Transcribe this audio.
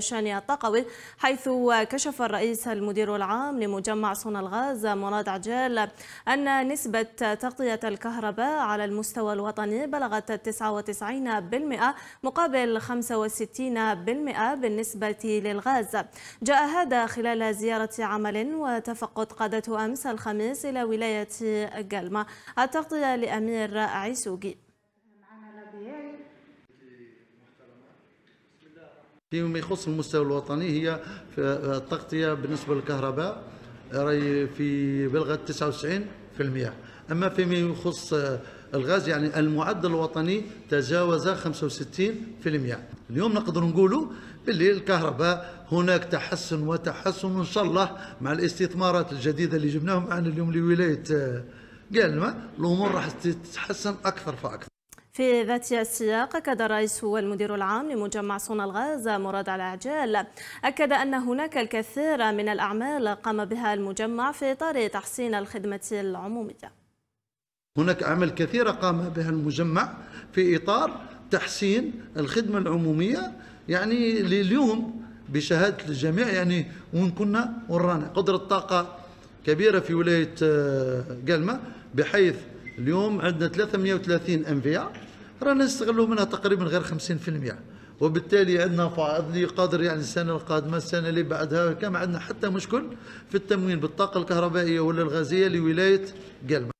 شانيا الطقوي حيث كشف الرئيس المدير العام لمجمع صون الغاز مراد عجال أن نسبة تغطية الكهرباء على المستوى الوطني بلغت 99% مقابل 65% بالنسبة للغاز جاء هذا خلال زيارة عمل وتفقد قادته أمس الخميس إلى ولاية جلما التغطية لأمير عيسوقي فيما يخص المستوى الوطني هي التغطيه بالنسبه للكهرباء راهي في بلغه 99% اما فيما يخص الغاز يعني المعدل الوطني تجاوز 65% اليوم نقدر نقولوا باللي الكهرباء هناك تحسن وتحسن ان شاء الله مع الاستثمارات الجديده اللي جبناهم معنا اليوم لولايه آه، قالنا الامور راح تتحسن اكثر فاكثر في ذات السياق أكد الرئيس والمدير العام لمجمع صون الغاز مراد العجال أكد أن هناك الكثير من الأعمال قام بها المجمع في إطار تحسين الخدمة العمومية هناك أعمال كثيرة قام بها المجمع في إطار تحسين الخدمة العمومية يعني لليوم بشهادة الجميع يعني وين كنا ورانا قدرة طاقة كبيرة في ولاية آه، قلمة بحيث اليوم عندنا 330 انفيا رانا نستغلوا منها تقريبا غير 50% وبالتالي عندنا فائض اللي قادر يعني السنه القادمه السنه اللي بعدها كما عندنا حتى مشكل في التموين بالطاقه الكهربائيه ولا الغازيه لولايه قلمه